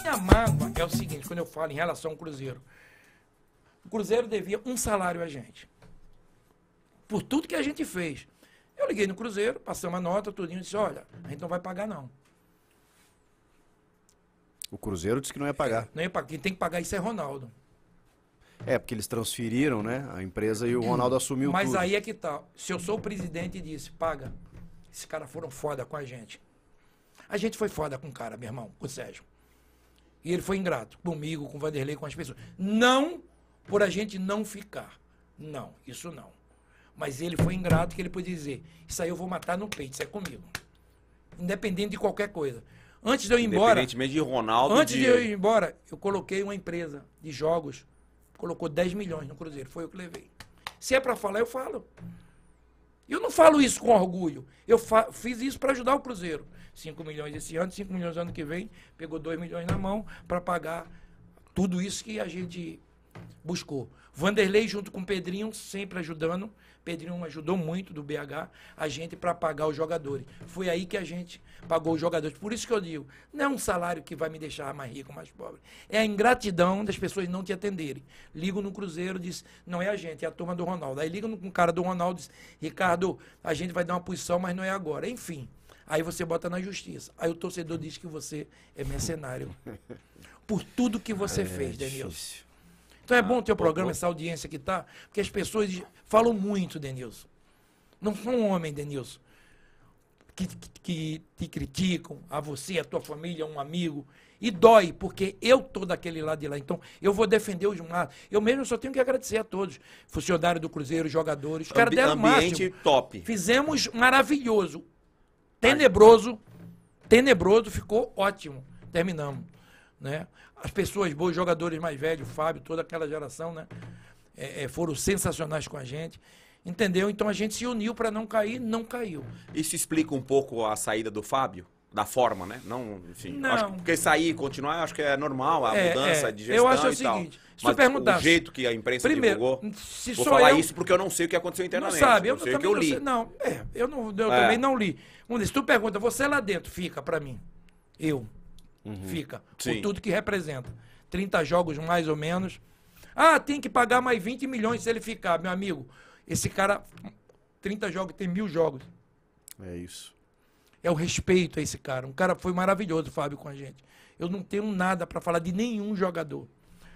Minha mágoa é o seguinte, quando eu falo em relação ao Cruzeiro. O Cruzeiro devia um salário a gente. Por tudo que a gente fez. Eu liguei no Cruzeiro, passamos a nota, tudo e disse, olha, a gente não vai pagar não. O Cruzeiro disse que não ia pagar. não ia pagar. Quem tem que pagar isso é Ronaldo. É, porque eles transferiram, né? A empresa e o Ronaldo assumiu Mas tudo. aí é que tá. Se eu sou o presidente e disse, paga. Esses caras foram foda com a gente. A gente foi foda com o cara, meu irmão, com o Sérgio. E ele foi ingrato comigo, com o Vanderlei, com as pessoas. Não por a gente não ficar. Não, isso não. Mas ele foi ingrato que ele pôde dizer: Isso aí eu vou matar no peito, isso é comigo. Independente de qualquer coisa. Antes de eu ir embora. de Ronaldo. Antes de... de... eu ir embora, eu coloquei uma empresa de jogos, colocou 10 milhões no Cruzeiro. Foi eu que levei. Se é para falar, eu falo. E eu não falo isso com orgulho. Eu fiz isso para ajudar o Cruzeiro. 5 milhões esse ano, 5 milhões ano que vem, pegou 2 milhões na mão para pagar tudo isso que a gente buscou. Vanderlei junto com Pedrinho sempre ajudando. Pedrinho ajudou muito do BH a gente para pagar os jogadores. Foi aí que a gente pagou os jogadores. Por isso que eu digo, não é um salário que vai me deixar mais rico, mais pobre. É a ingratidão das pessoas não te atenderem. Ligo no Cruzeiro, diz, não é a gente, é a turma do Ronaldo. Aí ligo com o cara do Ronaldo, diz, Ricardo, a gente vai dar uma posição, mas não é agora. Enfim. Aí você bota na justiça. Aí o torcedor diz que você é mercenário. Por tudo que você é, fez, Denilson. Então é ah, bom ter o programa, bom. essa audiência que está, porque as pessoas falam muito, Denilson. Não sou um homem, Denilson, que, que, que te criticam, a você, a tua família, um amigo. E dói, porque eu estou daquele lado de lá. Então, eu vou defender os lados. Eu mesmo só tenho que agradecer a todos. Funcionário do Cruzeiro, jogadores. Os caras deram ambiente máximo. top. Fizemos maravilhoso. Tenebroso. Tenebroso, ficou ótimo. Terminamos. Né? As pessoas boas, jogadores mais velhos, Fábio, toda aquela geração, né? É, é, foram sensacionais com a gente. Entendeu? Então a gente se uniu para não cair, não caiu. Isso explica um pouco a saída do Fábio? Da forma, né? Não, enfim. Não. Acho, porque sair e continuar, acho que é normal a é, mudança é. de gestão. Eu acho o seguinte: se Mas perguntar. O jeito que a imprensa primeiro, divulgou. Se vou falar eu, isso porque eu não sei o que aconteceu internamente. Não sabe, eu não, sei o que eu li. Não, sei, não é, eu, não, eu é. também não li. se tu pergunta, você lá dentro, fica para mim. Eu. Uhum. Fica. Sim. Por tudo que representa. 30 jogos mais ou menos. Ah, tem que pagar mais 20 milhões se ele ficar, meu amigo. Esse cara, 30 jogos, tem mil jogos. É isso. É o respeito a esse cara. Um cara foi maravilhoso, Fábio, com a gente. Eu não tenho nada para falar de nenhum jogador.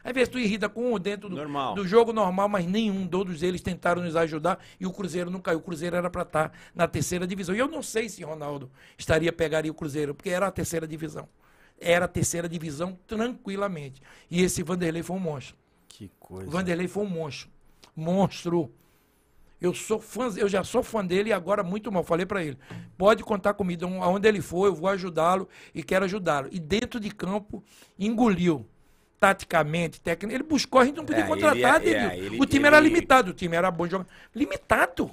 Às vezes tu irrita com um dentro do, do, jogo normal, mas nenhum, todos eles tentaram nos ajudar e o Cruzeiro não caiu. O Cruzeiro era para estar tá na terceira divisão. E eu não sei se Ronaldo estaria pegaria o Cruzeiro, porque era a terceira divisão era a terceira divisão tranquilamente. E esse Vanderlei foi um monstro. Que coisa. Vanderlei foi um monstro. Monstro. Eu sou fã, eu já sou fã dele e agora muito mal. Falei para ele, pode contar comigo, então, aonde ele for, eu vou ajudá-lo e quero ajudá-lo. E dentro de campo engoliu taticamente, técnico. Ele buscou, a gente não podia é, contratar, ele, é, é ele, O time ele, era limitado, o time era bom jogar. Limitado.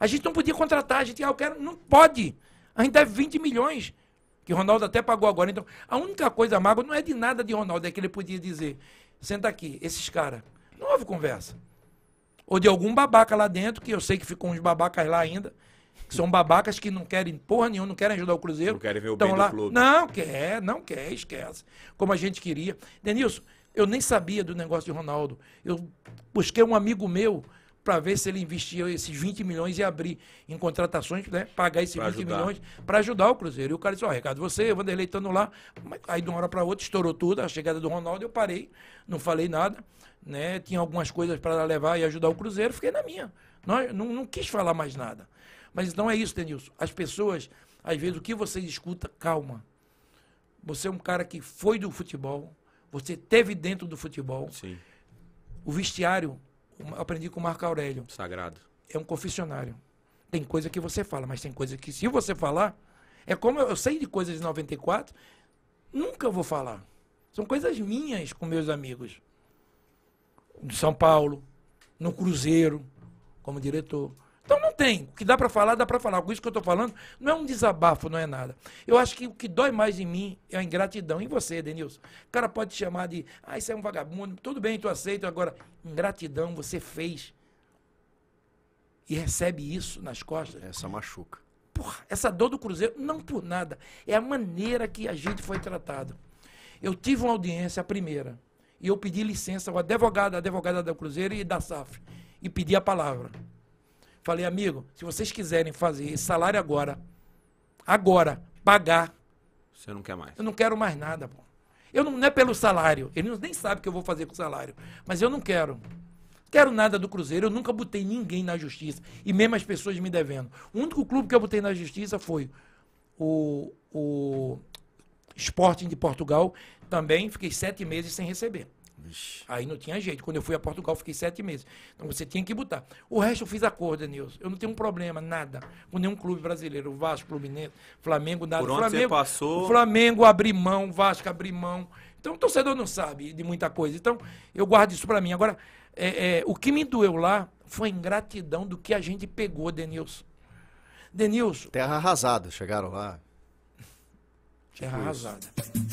A gente não podia contratar, a gente, ah, eu quero, não pode. A gente deve 20 milhões. Que Ronaldo até pagou agora. Então, a única coisa mágoa não é de nada de Ronaldo, é que ele podia dizer: senta aqui, esses caras. Não houve conversa. Ou de algum babaca lá dentro, que eu sei que ficou uns babacas lá ainda, que são babacas que não querem porra nenhuma, não querem ajudar o Cruzeiro. Não querem ver o bem lá. do clube. Não quer, não quer, esquece. Como a gente queria. Denilson, eu nem sabia do negócio de Ronaldo. Eu busquei um amigo meu para ver se ele investia esses 20 milhões e abrir em contratações, né? Pagar esses pra 20 ajudar. milhões para ajudar o Cruzeiro. E o cara disse, ó, oh, Ricardo, você, Vanderlei estando lá. Aí de uma hora para outra estourou tudo, a chegada do Ronaldo, eu parei, não falei nada, né? Tinha algumas coisas para levar e ajudar o Cruzeiro, fiquei na minha. Não, não, não quis falar mais nada. Mas então é isso, Denilson. As pessoas, às vezes, o que você escuta, calma. Você é um cara que foi do futebol, você teve dentro do futebol. Sim. O vestiário eu aprendi com o Marco Aurélio. Sagrado. É um confessionário. Tem coisa que você fala, mas tem coisa que se você falar, é como eu, eu sei de coisas de 94, nunca vou falar. São coisas minhas com meus amigos. De São Paulo, no Cruzeiro, como diretor. Não tem. O que dá para falar, dá para falar. Com isso que eu estou falando, não é um desabafo, não é nada. Eu acho que o que dói mais em mim é a ingratidão. Em você, Denilson? O cara pode te chamar de, ah, isso é um vagabundo, tudo bem, tu aceito. Agora, ingratidão, você fez. E recebe isso nas costas. Essa machuca. Porra, essa dor do Cruzeiro, não por nada. É a maneira que a gente foi tratado. Eu tive uma audiência, a primeira, e eu pedi licença ao advogado, a advogada do Cruzeiro e da SAF, e pedi a palavra. Falei, amigo, se vocês quiserem fazer esse salário agora, agora, pagar. Você não quer mais? Eu não quero mais nada, pô. Eu não, não é pelo salário. Ele nem sabe o que eu vou fazer com o salário. Mas eu não quero. Quero nada do Cruzeiro. Eu nunca botei ninguém na justiça. E mesmo as pessoas me devendo. O único clube que eu botei na justiça foi o, o Sporting de Portugal. Também fiquei sete meses sem receber. Vixe. Aí não tinha jeito. Quando eu fui a Portugal, fiquei sete meses. Então você tinha que botar. O resto eu fiz acordo, Nilson. Eu não tenho um problema, nada. Com nenhum clube brasileiro. Vasco, Fluminense, Flamengo, nada. Por onde Flamengo, você passou? Flamengo abri mão, Vasco abri mão. Então o torcedor não sabe de muita coisa. Então eu guardo isso para mim. Agora, é, é, o que me doeu lá foi a ingratidão do que a gente pegou, Denilson. Denilson. Terra arrasada, chegaram lá. Terra tipo arrasada. Isso.